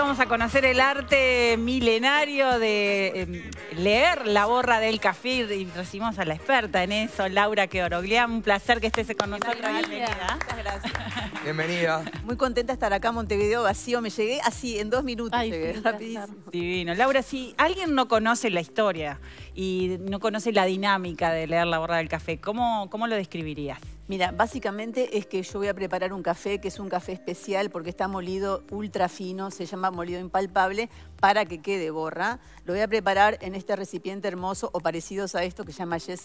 vamos a conocer el arte milenario de em, leer la borra del café y recibimos a la experta en eso, Laura Queoroglián. Un placer que estés con nosotros. Bienvenida. Muchas gracias. Bienvenida. Muy contenta de estar acá, en Montevideo vacío. Me llegué así en dos minutos. rapidísimo. Divino. Laura, si alguien no conoce la historia y no conoce la dinámica de leer la borra del café, ¿cómo, cómo lo describirías? Mira, básicamente es que yo voy a preparar un café, que es un café especial porque está molido ultra fino, se llama molido impalpable, para que quede borra. Lo voy a preparar en este recipiente hermoso o parecidos a esto que se llama Yes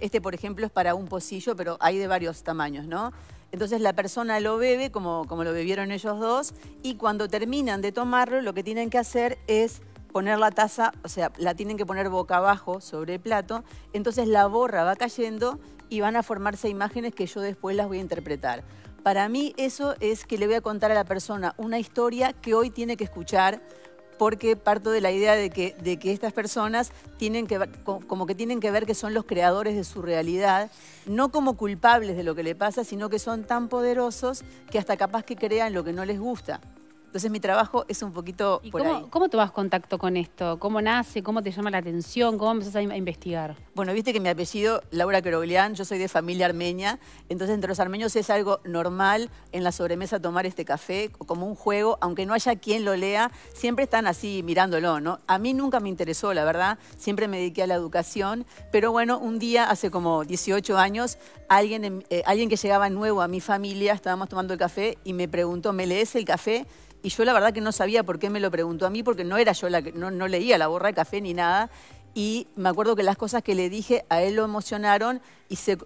Este, por ejemplo, es para un pocillo, pero hay de varios tamaños, ¿no? Entonces la persona lo bebe como, como lo bebieron ellos dos y cuando terminan de tomarlo lo que tienen que hacer es poner la taza, o sea, la tienen que poner boca abajo sobre el plato, entonces la borra va cayendo y van a formarse imágenes que yo después las voy a interpretar. Para mí eso es que le voy a contar a la persona una historia que hoy tiene que escuchar porque parto de la idea de que, de que estas personas tienen que ver, como que tienen que ver que son los creadores de su realidad, no como culpables de lo que le pasa, sino que son tan poderosos que hasta capaz que crean lo que no les gusta. Entonces mi trabajo es un poquito por cómo, ahí. ¿Cómo tomas contacto con esto? ¿Cómo nace? ¿Cómo te llama la atención? ¿Cómo empezás a investigar? Bueno, viste que mi apellido, Laura Queroglián, yo soy de familia armenia, entonces entre los armenios es algo normal en la sobremesa tomar este café como un juego, aunque no haya quien lo lea, siempre están así mirándolo, ¿no? A mí nunca me interesó, la verdad, siempre me dediqué a la educación, pero bueno, un día, hace como 18 años, alguien, eh, alguien que llegaba nuevo a mi familia, estábamos tomando el café y me preguntó, ¿me lees el café? Y yo la verdad que no sabía por qué me lo preguntó a mí, porque no era yo la que no, no leía la borra de café ni nada y me acuerdo que las cosas que le dije a él lo emocionaron y se,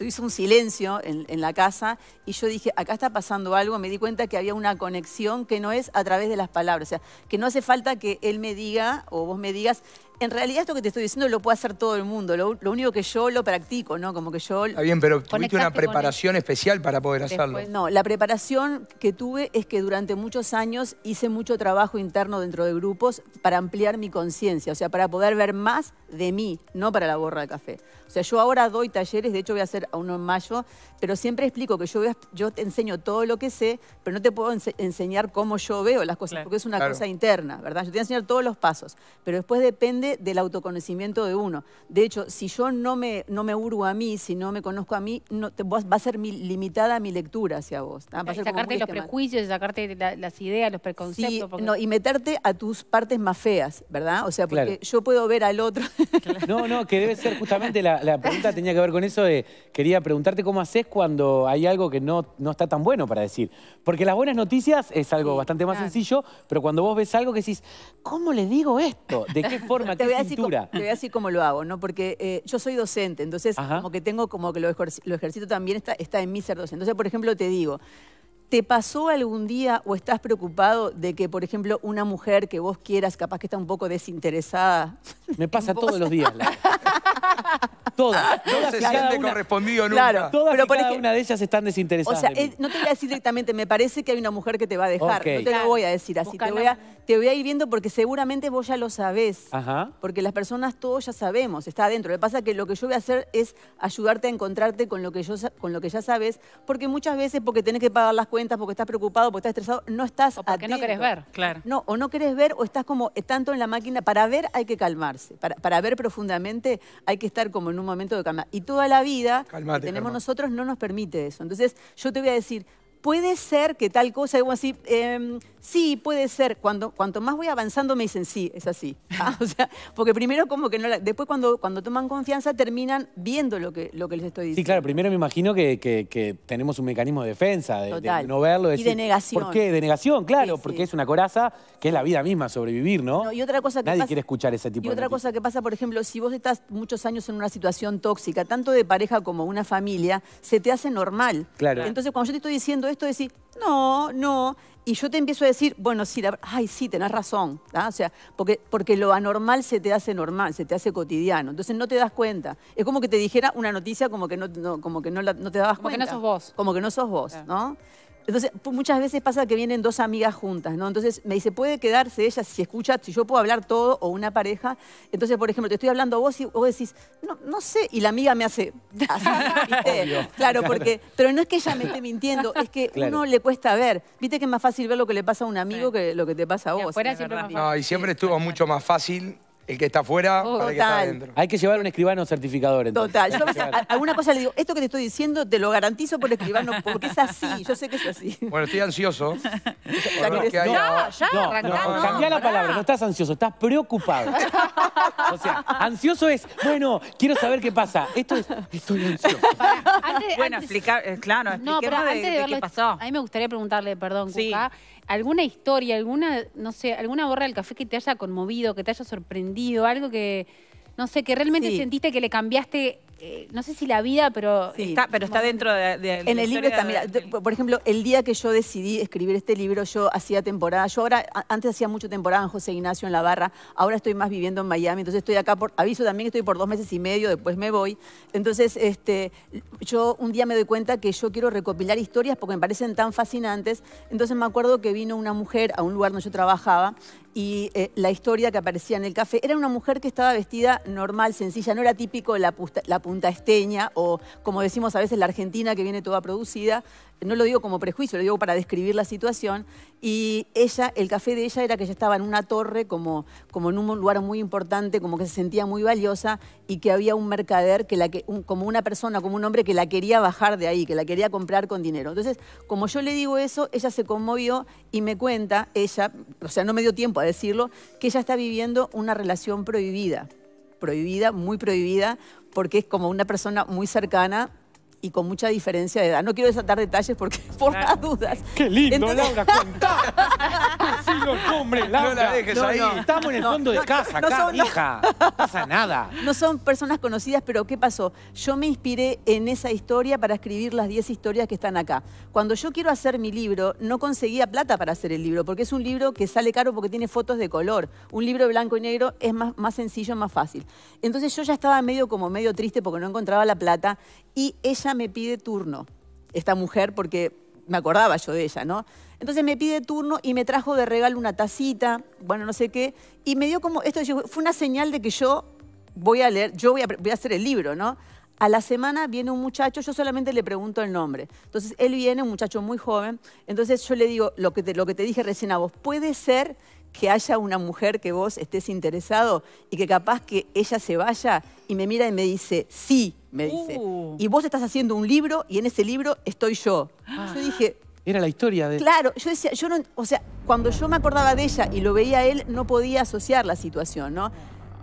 hizo un silencio en, la casa y yo dije, acá está pasando algo, me di cuenta que había una conexión que no es a través de las palabras, o sea, que no hace falta que él me diga o vos me digas, en realidad esto que te estoy diciendo lo puede hacer todo el mundo. Lo, único que yo lo practico, ¿no? Como que yo... Está bien, pero ¿tuviste una preparación especial para poder hacerlo? No, la preparación que tuve es que durante muchos años hice mucho trabajo interno dentro de grupos para ampliar mi conciencia, o sea, para poder ver más de mí, no para la borra de café. O sea, yo ahora doy talleres, de hecho voy a hacer uno en mayo, pero siempre explico que yo, yo te enseño todo lo que sé, pero no te puedo enseñar cómo yo veo las cosas, porque es una cosa interna, ¿verdad? Yo te voy a enseñar todos los pasos, pero después depende del autoconocimiento de uno. De hecho, si yo no me, no me urgo a mí, si no me conozco a mí, va a ser limitada mi lectura hacia vos. sacarte los prejuicios, sacarte las ideas, los preconceptos. no, y meterte a tus partes más feas, ¿verdad? O sea, porque yo puedo ver al otro. No, no, que debe ser justamente la, pregunta tenía que ver con eso de, quería preguntarte cómo haces cuando hay algo que no, no está tan bueno para decir. Porque las buenas noticias es algo bastante más sencillo, pero cuando vos ves algo que decís, ¿cómo le digo esto? ¿De qué forma? te voy, a decir cómo, lo hago, ¿no? Porque eh, yo soy docente, entonces como que tengo como que lo, lo ejercito también está, está en mí ser docente. Entonces, por ejemplo, te digo, ¿Te pasó algún día o estás preocupado de que, por ejemplo, una mujer que vos quieras, capaz que está un poco desinteresada? Me pasa todos los días. Todas. Ah, no se siente correspondido nunca. Claro, pero por una de ellas están desinteresadas. O sea, eh, no te voy a decir directamente, me parece que hay una mujer que te va a dejar. No te lo voy a decir así. Te voy a, ir viendo porque seguramente vos ya lo sabés. Porque las personas todos ya sabemos, está adentro. Lo que pasa es que lo que yo voy a hacer es ayudarte a encontrarte con lo que, yo, con lo que ya sabes, porque muchas veces porque tenés que pagar las cuentas, porque estás preocupado, porque estás estresado, no estás o porque no querés ver, claro. No, o no querés ver o estás como tanto en la máquina. Para ver hay que calmarse, para ver profundamente hay que estar como en un momento de calma. Y toda la vida que tenemos nosotros no nos permite eso. Entonces, yo te voy a decir, puede ser que tal cosa, algo así, em, sí, puede ser. Cuando, cuanto más voy avanzando me dicen, sí, es así. Ah, o sea, porque primero como que no... La... después cuando, cuando toman confianza terminan viendo lo que, lo que les estoy diciendo. Sí, claro, primero me imagino que, tenemos un mecanismo de defensa, de, no verlo. y de negación. ¿Por qué? De negación, claro, porque es una coraza que es la vida misma, sobrevivir, ¿no? y otra cosa que Nadie quiere escuchar ese tipo de Y otra cosa que pasa, por ejemplo, si vos estás muchos años en una situación tóxica, tanto de pareja como una familia, se te hace normal. Claro. Entonces cuando yo te estoy diciendo esto, decís, no, no, y yo te empiezo a decir, bueno, sí, ay, sí, tenés razón, o sea, porque, porque lo anormal se te hace normal, se te hace cotidiano, entonces no te das cuenta. Es como que te dijera una noticia como que no, como que no, te dabas cuenta. Como que no sos vos. Como que no sos vos, ¿no? Entonces, muchas veces pasa que vienen dos amigas juntas, ¿no? Entonces me dice, ¿puede quedarse ella si escucha, si yo puedo hablar todo o una pareja? Entonces, por ejemplo, te estoy hablando a vos y vos decís, no, no sé, y la amiga me hace claro, porque, pero no es que ella me esté mintiendo, es que uno le cuesta ver. Viste que es más fácil ver lo que le pasa a un amigo que lo que te pasa a vos. No, y siempre estuvo mucho más fácil el que está afuera oh, para el que está adentro. Hay que llevar un escribano certificador. Total. Yo a, alguna cosa le digo, esto que te estoy diciendo te lo garantizo por escribano, porque es así. Yo sé que es así. Bueno, estoy ansioso. ya, ya, arrancamos. la palabra, no estás ansioso, estás preocupado. o sea, ansioso es, bueno, quiero saber qué pasa. Esto es, estoy ansioso. antes, bueno, explicar, eh, claro, no, pero antes de, qué pasó. A mí me gustaría preguntarle, perdón, sí. alguna historia, alguna, no sé, alguna borra del café que te haya conmovido, que te haya sorprendido algo que, no sé, que realmente sentiste que le cambiaste eh, no sé si la vida, pero... Sí, está, pero está dentro de... en el libro también. por ejemplo, el día que yo decidí escribir este libro, yo hacía temporada, yo ahora, antes hacía mucho temporada en José Ignacio, en La Barra, ahora estoy más viviendo en Miami, entonces estoy acá, por, aviso también que estoy por dos meses y medio, después me voy. Entonces, este, yo un día me doy cuenta que yo quiero recopilar historias porque me parecen tan fascinantes, entonces me acuerdo que vino una mujer a un lugar donde yo trabajaba y eh, la historia que aparecía en el café, era una mujer que estaba vestida normal, sencilla, no era típico la, la punta esteña o como decimos a veces la Argentina que viene toda producida. No lo digo como prejuicio, lo digo para describir la situación. Y ella, el café de ella era que ella estaba en una torre, como, como en un lugar muy importante, como que se sentía muy valiosa y que había un mercader, que la como una persona, como un hombre que la quería bajar de ahí, que la quería comprar con dinero. Entonces, como yo le digo eso, ella se conmovió y me cuenta, ella, o sea, no me dio tiempo a decirlo, que ella está viviendo una relación prohibida prohibida, muy prohibida, porque es como una persona muy cercana y con mucha diferencia de edad. No quiero desatar detalles porque por las dudas. ¡Qué lindo, Laura! ¡Contá! Laura! No la dejes ahí. Estamos en el fondo de casa, acá, hija. No pasa nada. No son personas conocidas, pero ¿qué pasó? Yo me inspiré en esa historia para escribir las 10 historias que están acá. Cuando yo quiero hacer mi libro, no conseguía plata para hacer el libro, porque es un libro que sale caro porque tiene fotos de color. Un libro blanco y negro es más, más sencillo, más fácil. Entonces yo ya estaba medio como medio triste porque no encontraba la plata y ella me pide turno, esta mujer, porque me acordaba yo de ella, ¿no? Entonces me pide turno y me trajo de regalo una tacita, bueno, no sé qué, y me dio como, esto fue una señal de que yo voy a leer, yo voy a, voy a hacer el libro, ¿no? A la semana viene un muchacho, yo solamente le pregunto el nombre. Entonces él viene, un muchacho muy joven, entonces yo le digo lo que te, lo que te dije recién a vos, puede ser que haya una mujer que vos estés interesado y que capaz que ella se vaya y me mira y me dice, sí, me dice. Uh. Y vos estás haciendo un libro y en ese libro estoy yo. Ah. Yo dije... Era la historia de... Claro, yo decía, yo no... O sea, cuando yo me acordaba de ella y lo veía él, no podía asociar la situación, ¿no?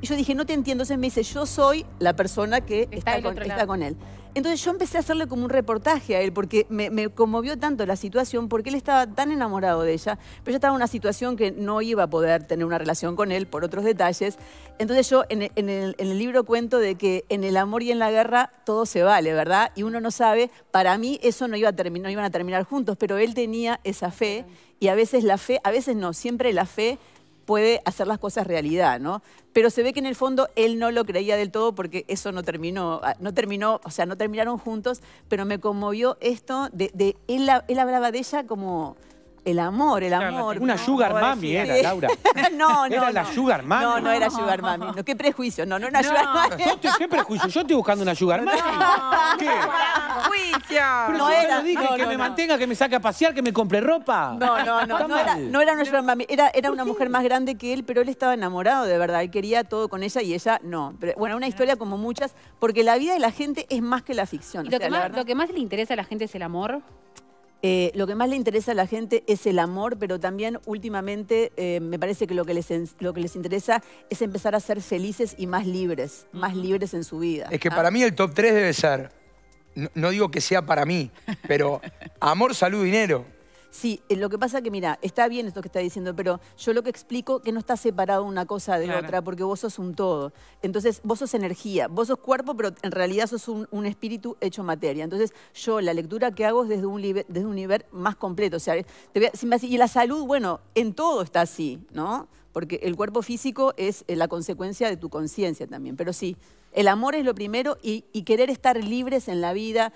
Y yo dije, no te entiendo. Entonces me dice, yo soy la persona que está, con, él. Entonces yo empecé a hacerle como un reportaje a él, porque me, conmovió tanto la situación, porque él estaba tan enamorado de ella, pero ella estaba en una situación que no iba a poder tener una relación con él por otros detalles. Entonces yo en, el, libro cuento de que en el amor y en la guerra todo se vale, ¿verdad? Y uno no sabe, para mí eso no iba no iban a terminar juntos, pero él tenía esa fe y a veces la fe, a veces no, siempre la fe puede hacer las cosas realidad, ¿no? Pero se ve que en el fondo él no lo creía del todo porque eso no terminó, ah, no terminó, o sea, no terminaron juntos, pero me conmovió esto de, él, él hablaba de ella como el amor, el amor. Una sugar mami era, Laura. no, no. Era la sugar mami. No, no era sugar mami. No, qué prejuicio. No, no era sugar mami. ¿Qué prejuicio? Yo estoy buscando una sugar mami. ¿Qué? Prejuicio. No era. dije que me mantenga, que me saque a pasear, que me compre ropa. No, no, no. No era, no una sugar mami. Era, era una mujer más grande que él, pero él estaba enamorado de verdad. Él quería todo con ella y ella no. bueno, una historia como muchas, porque la vida de la gente es más que la ficción. lo que más le interesa a la gente es el amor? Eh, lo que más le interesa a la gente es el amor, pero también últimamente eh, me parece que lo que, les, lo que les interesa es empezar a ser felices y más libres, más libres en su vida. Es que ah. para mí el top 3 debe ser, no, no digo que sea para mí, pero amor, salud, dinero. Sí, eh, lo que pasa que, mira, está bien esto que está diciendo, pero yo lo que explico que no está separado una cosa de otra, porque vos sos un todo. Entonces, vos sos energía, vos sos cuerpo, pero en realidad sos un, espíritu hecho materia. Entonces, yo la lectura que hago es desde un, desde un nivel más completo. O sea, te y la salud, bueno, en todo está así, ¿no? Porque el cuerpo físico es eh, la consecuencia de tu conciencia también, pero sí. El amor es lo primero y, y, querer estar libres en la vida,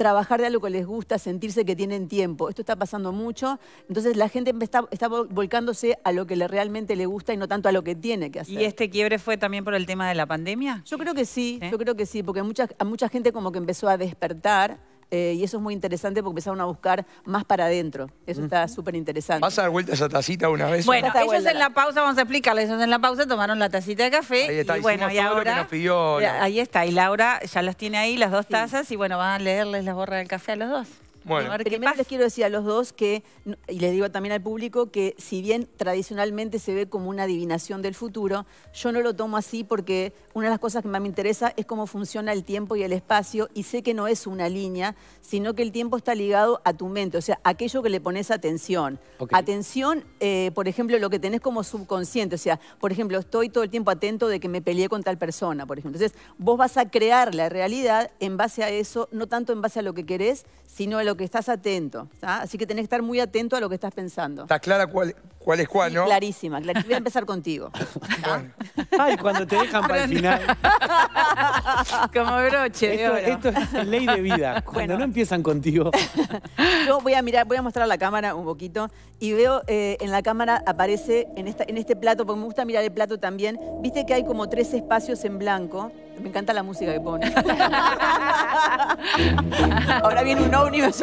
trabajar de algo que les gusta, sentirse que tienen tiempo. Esto está pasando mucho, entonces la gente está, volcándose a lo que le, realmente le gusta y no tanto a lo que tiene que hacer. ¿Y este quiebre fue también por el tema de la pandemia? Yo creo que sí, yo creo que sí, porque a mucha gente como que empezó a despertar eh, y eso es muy interesante porque empezaron a buscar más para adentro. Eso está súper interesante. ¿Vas a dar vuelta esa tacita una vez? Bueno, ellos en la pausa, vamos a explicarles, ellos en la pausa tomaron la tacita de café. Ahí está, y bueno, ahora, Ahí está, y Laura ya las tiene ahí, las dos tazas, y bueno, van a leerles la borra del café a los dos. Bueno, primero les quiero decir a los dos que, y les digo también al público, que si bien tradicionalmente se ve como una adivinación del futuro, yo no lo tomo así porque una de las cosas que más me interesa es cómo funciona el tiempo y el espacio, y sé que no es una línea, sino que el tiempo está ligado a tu mente, o sea, aquello que le pones atención. Atención, eh, por ejemplo, lo que tenés como subconsciente, o sea, por ejemplo, estoy todo el tiempo atento de que me peleé con tal persona, por ejemplo. Entonces, vos vas a crear la realidad en base a eso, no tanto en base a lo que querés, sino a lo que que estás atento. Así que tenés que estar muy atento a lo que estás pensando. ¿Estás clara cuál, es cuál, no? Clarísima, clarísima. Voy a empezar contigo. Ay, cuando te dejan para el final. Como broche esto, de Esto es ley de vida. Cuando no empiezan contigo. Yo voy a mirar, voy a mostrar la cámara un poquito y veo eh, en la cámara aparece en este plato, porque me gusta mirar el plato también. Viste que hay como tres espacios en blanco. Me encanta la música que pone. Ahora viene un ómnibus.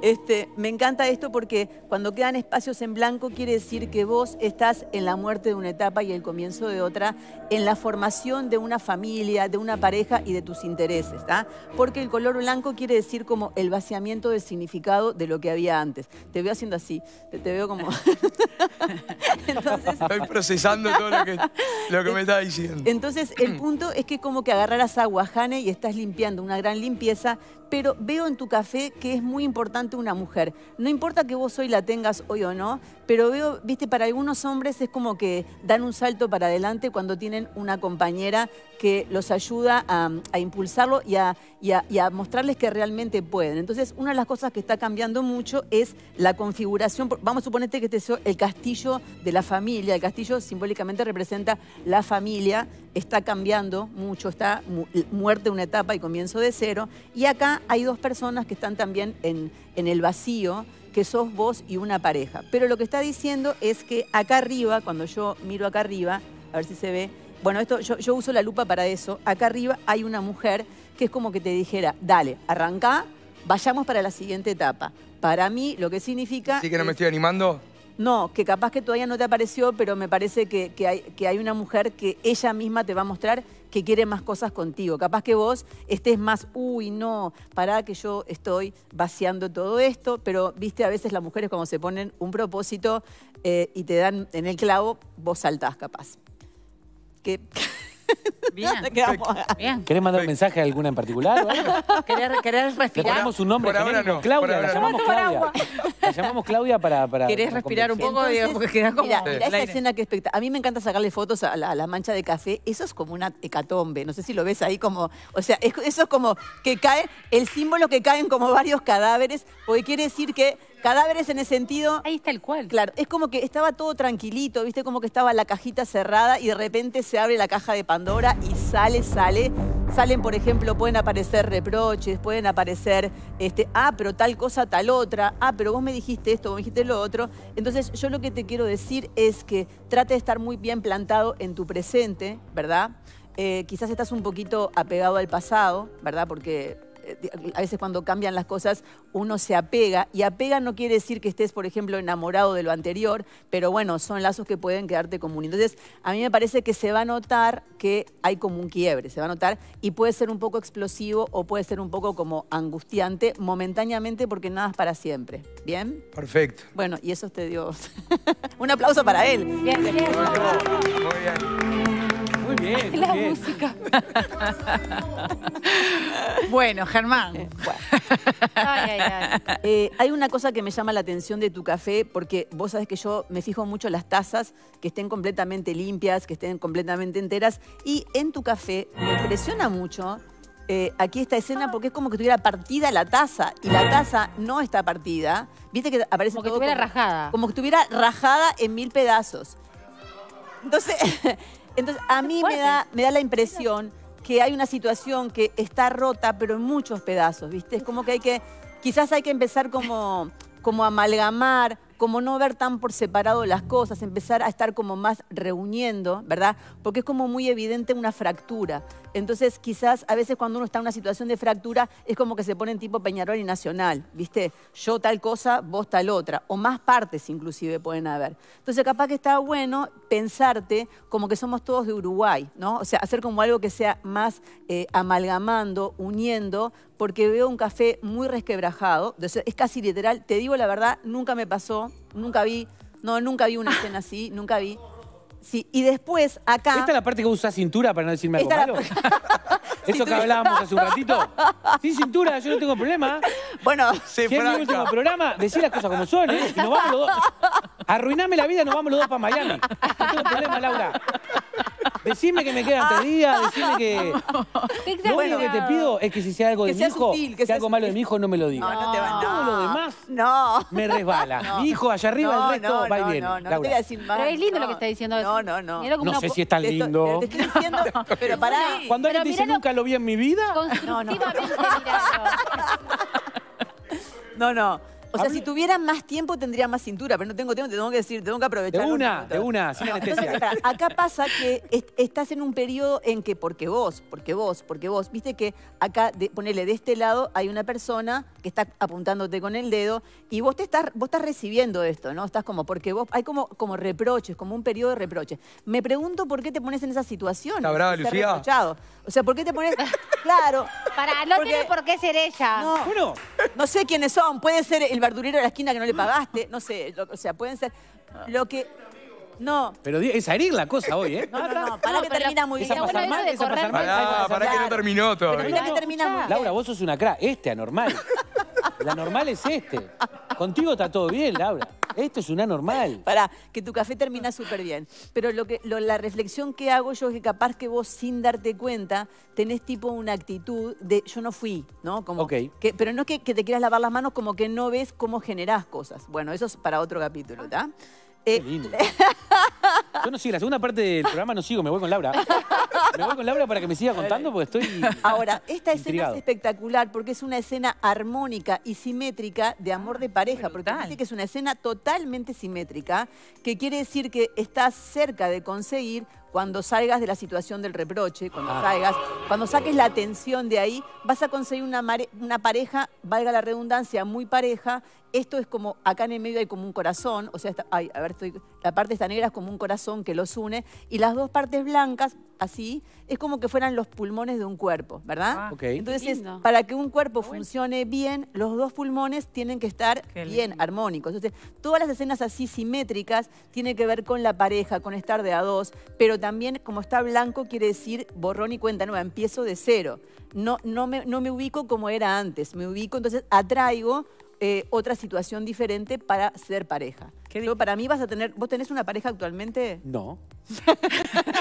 Este, me encanta esto porque cuando quedan espacios en blanco quiere decir que vos estás en la muerte de una etapa y el comienzo de otra, en la formación de una familia, de una pareja y de tus intereses, ¿ah? Porque el color blanco quiere decir como el vaciamiento del significado de lo que había antes. Te veo haciendo así, te, veo como... Estoy procesando todo lo que, lo que me está diciendo. Entonces, el punto es que como que agarraras agua, Jane, y estás limpiando, una gran limpieza, pero veo en tu café que es muy importante una mujer. No importa que vos hoy la tengas hoy o no, pero veo, viste, para algunos hombres es como que dan un salto para adelante cuando tienen una compañera que los ayuda a, impulsarlo y a, mostrarles que realmente pueden. Entonces, una de las cosas que está cambiando mucho es la configuración. Vamos a suponerte que este es el castillo de la familia. El castillo simbólicamente representa la familia. Está cambiando mucho, está muerte una etapa y comienzo de cero. Y acá hay dos personas que están también en, el vacío, que sos vos y una pareja. Pero lo que está diciendo es que acá arriba, cuando yo miro acá arriba, a ver si se ve, bueno, esto yo, uso la lupa para eso, acá arriba hay una mujer que es como que te dijera, dale, arrancá, vayamos para la siguiente etapa. Para mí lo que significa... ¿Sí que no me estoy animando? No, que capaz que todavía no te apareció, pero me parece que, hay, que hay una mujer que ella misma te va a mostrar que quiere más cosas contigo. Capaz que vos estés más, uy, no, pará que yo estoy vaciando todo esto, pero viste, a veces las mujeres cuando se ponen un propósito eh, y te dan en el clavo, vos saltás capaz. Que... Bien. ¿Querés mandar un mensaje a alguna en particular? ¿Querés, respirar? Le ponemos un nombre. Claudia, Le llamamos Claudia. para. ¿Querés respirar un poco? porque Mira, escena que espectacular. A mí me encanta sacarle fotos a la, a la, mancha de café. Eso es como una hecatombe. No sé si lo ves ahí como. O sea, eso es como que cae. El símbolo que caen como varios cadáveres. Porque quiere decir que Cadáveres en ese sentido. Ahí está el cual. Claro, es como que estaba todo tranquilito, ¿viste? Como que estaba la cajita cerrada y de repente se abre la caja de Pandora y sale, sale. Salen, por ejemplo, pueden aparecer reproches, pueden aparecer, este, ah, pero tal cosa, tal otra, ah, pero vos me dijiste esto, vos me dijiste lo otro. Entonces, yo lo que te quiero decir es que trate de estar muy bien plantado en tu presente, ¿verdad? Eh, quizás estás un poquito apegado al pasado, ¿verdad? Porque a veces cuando cambian las cosas uno se apega y apega no quiere decir que estés, por ejemplo, enamorado de lo anterior, pero bueno, son lazos que pueden quedarte común. Entonces, a mí me parece que se va a notar que hay como un quiebre, se va a notar y puede ser un poco explosivo o puede ser un poco como angustiante momentáneamente porque nada es para siempre. ¿Bien? Perfecto. Bueno, y eso te dio un aplauso para él. bien. Muy bien. la música. bueno, Germán. Eh, eh, hay una cosa que me llama la atención de tu café, porque vos sabés que yo me fijo mucho en las tazas, que estén completamente limpias, que estén completamente enteras. Y en tu café me impresiona mucho eh, aquí esta escena porque es como que estuviera partida la taza y la taza no está partida. Viste que aparece como que estuviera rajada. Como que estuviera rajada en mil pedazos. Entonces, Entonces, a mí me da, la impresión que hay una situación que está rota, pero en muchos pedazos, ¿viste? Es como que hay que, quizás hay que empezar como, como a amalgamar, como no ver tan por separado las cosas, empezar a estar como más reuniendo, ¿verdad? Porque es como muy evidente una fractura. Entonces, quizás a veces cuando uno está en una situación de fractura, es como que se ponen tipo Peñarol y Nacional, ¿viste? Yo tal cosa, vos tal otra, o más partes inclusive pueden haber. Entonces, capaz que está bueno pensarte como que somos todos de Uruguay, ¿no? O sea, hacer como algo que sea más eh, amalgamando, uniendo, porque veo un café muy resquebrajado. Es casi literal, te digo la verdad, nunca me pasó, nunca vi, no, nunca vi una ah. escena así, nunca vi. Sí, y después acá... ¿Esta es la parte que usa cintura para no decirme algo malo? Eso que hablábamos hace un ratito. Sin cintura, yo no tengo problema. Bueno, si es mi último programa, decí las cosas como son, ¿eh? nos vamos los dos. Arruiname la vida, nos vamos los dos para Miami. No tengo problema, Laura. Decime que me quedan tres ah. decime que. Lo único que te pido es que si sea algo de mi hijo, que sea algo malo de mi hijo, no me lo digas. No, te va Todo lo demás no. me resbala. Mi hijo allá arriba, el resto va bien. viene. No, no, te voy a decir más. es lindo lo que está diciendo. No, no, no. no sé si es tan lindo. Te estoy diciendo, pero pará. Cuando alguien te dice nunca lo vi en mi vida. Constructivamente no, no. No, no. O sea, si tuviera más tiempo tendría más cintura, pero no tengo tiempo, te tengo que decir, tengo que aprovechar. De una, de una, sin anestesia. acá pasa que estás en un periodo en que, porque vos, porque vos, porque vos, viste que acá, de, ponele, de este lado hay una persona que está apuntándote con el dedo y vos te estás, vos estás recibiendo esto, ¿no? Estás como, porque vos, hay como, como reproches, como un periodo de reproches. Me pregunto por qué te pones en esa situación. Está brava, Lucía. O sea, ¿por qué te pones...? claro. Para, no tiene por qué ser ella. No, no sé quiénes son, puede ser el verdurero de la esquina que no le pagaste, no sé, o sea, pueden ser lo que... No. Pero es la cosa hoy, ¿eh? No, no, no, para que termina muy bien. para que no terminó todo. que termina Laura, vos sos una cra, este anormal. La normal es este. Contigo está todo bien, Laura. Esto es una normal. Para que tu café termina súper bien. Pero lo que, la reflexión que hago yo es que capaz que vos, sin darte cuenta, tenés tipo una actitud de yo no fui, ¿no? Ok. pero no es que, te quieras lavar las manos, como que no ves cómo generás cosas. Bueno, eso es para otro capítulo, ¿está? Qué eh, lindo. Yo no sigo, la segunda parte del programa no sigo, me voy con Laura. Me voy con Laura para que me siga contando porque estoy Ahora, esta escena es espectacular porque es una escena armónica y simétrica de amor de pareja. Porque dice que es una escena totalmente simétrica, que quiere decir que estás cerca de conseguir cuando salgas de la situación del reproche, cuando ah. salgas, cuando saques la atención de ahí, vas a conseguir una, una, pareja, valga la redundancia, muy pareja. Esto es como, acá en el medio hay como un corazón, o sea, ay, a ver, estoy la parte esta negra es como un corazón que los une y las dos partes blancas, así, es como que fueran los pulmones de un cuerpo, ¿verdad? Ah, entonces, para que un cuerpo funcione bien, los dos pulmones tienen que estar bien, armónicos. Entonces, todas las escenas así simétricas tienen que ver con la pareja, con estar de a dos, pero también como está blanco quiere decir borrón y cuenta nueva, empiezo de cero. No, no, me, no me ubico como era antes, me ubico, entonces atraigo eh, otra situación diferente para ser pareja. para mí vas a tener. ¿Vos tenés una pareja actualmente? No.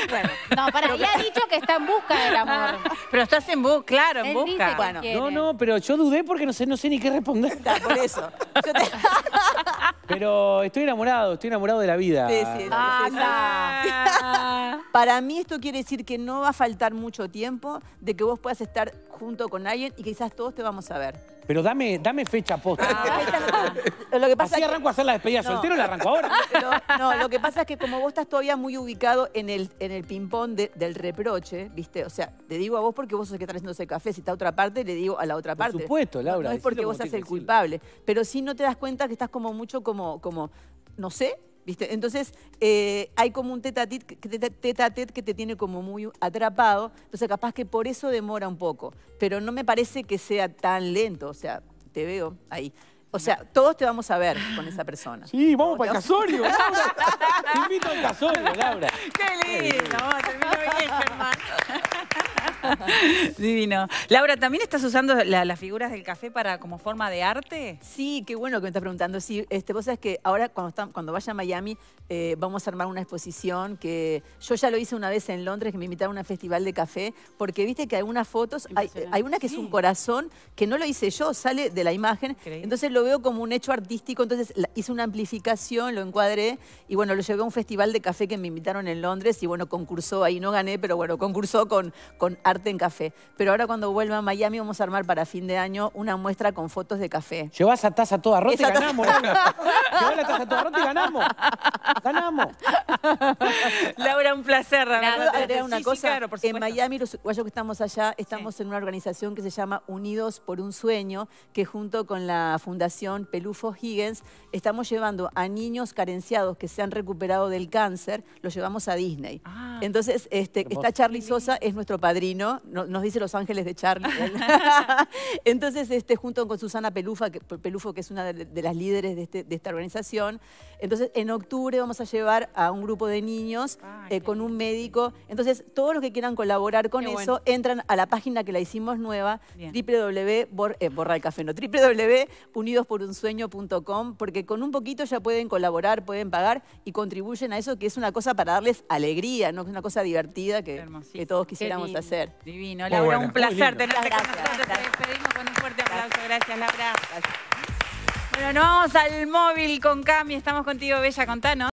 bueno, no, para ella ha dicho que está en busca del amor. Ah, pero estás en busca, claro, en busca. no, no, pero yo dudé porque no sé, no sé ni qué responder. por eso. pero estoy enamorado, estoy enamorado de la vida. Sí, sí, sí, ah, para mí esto quiere decir que no va a faltar mucho tiempo de que vos puedas estar junto con alguien y quizás todos te vamos a ver. Pero dame, dame fecha posta. Ah, lo que pasa Así que, arranco a hacer la despedida soltera soltero la arranco ahora. no, lo que pasa es que como vos estás todavía muy ubicado en el, en el ping-pong del reproche, ¿viste? O sea, te digo a vos porque vos sos el que está haciendo ese café. Si está a otra parte, le digo a la otra parte. Por supuesto, Laura. No, es porque vos seas el culpable. Pero sí no te das cuenta que estás como mucho como, como no sé, ¿Viste? Entonces, eh, hay como un teta -tet, que te tiene como muy atrapado. Entonces, capaz que por eso demora un poco. Pero no me parece que sea tan lento. O sea, te veo ahí. O sea, todos te vamos a ver con esa persona. Sí, vamos para el casorio, Laura. Te invito al casorio, Laura. Qué lindo, Termino bien, hermano. Divino. Laura, ¿también estás usando las figuras del café para como forma de arte? Sí, qué bueno que me estás preguntando. Sí, este, vos sabés que ahora cuando, cuando vaya a Miami eh, vamos a armar una exposición que yo ya lo hice una vez en Londres, que me invitaron a un festival de café, porque viste que hay unas eh, fotos, hay, una que es un corazón, que no lo hice yo, sale de la imagen, entonces lo veo como un hecho artístico, entonces hice una amplificación, lo encuadré y bueno, lo llevé a un festival de café que me invitaron en Londres y bueno, concursó ahí, no gané, pero bueno, concursó con, con arte en café. Pero ahora cuando vuelva a Miami vamos a armar para fin de año una muestra con fotos de café. Llevas a taza toda rota y ganamos. Llevas la taza toda rota y ganamos. Ganamos. Laura, un placer. Nada, una cosa. en Miami, los que estamos allá, estamos en una organización que se llama Unidos por un Sueño, que junto con la Fundación Pelufo Higgins estamos llevando a niños carenciados que se han recuperado del cáncer, los llevamos a Disney. Ah. Entonces, este, está Charlie Sosa, es nuestro padrino nos dice Los Ángeles de Charlie. Entonces, este, junto con Susana Pelufa, Pelufo, que es una de, las líderes este, de, esta organización, entonces en octubre vamos a llevar a un grupo de niños ah, eh, con un médico. Entonces, todos los que quieran colaborar con eso, entran a la página que la hicimos nueva, www, eh, el no, www.unidosporunsueño.com, porque con un poquito ya pueden colaborar, pueden pagar y contribuyen a eso, que es una cosa para darles alegría, ¿no? Es una cosa divertida que todos quisiéramos hacer. Divino, Laura, un placer tenerte con nosotros. Te despedimos con un fuerte aplauso. Gracias, Laura. Bueno, nos vamos al móvil con Cami. Estamos contigo, Bella. Contanos.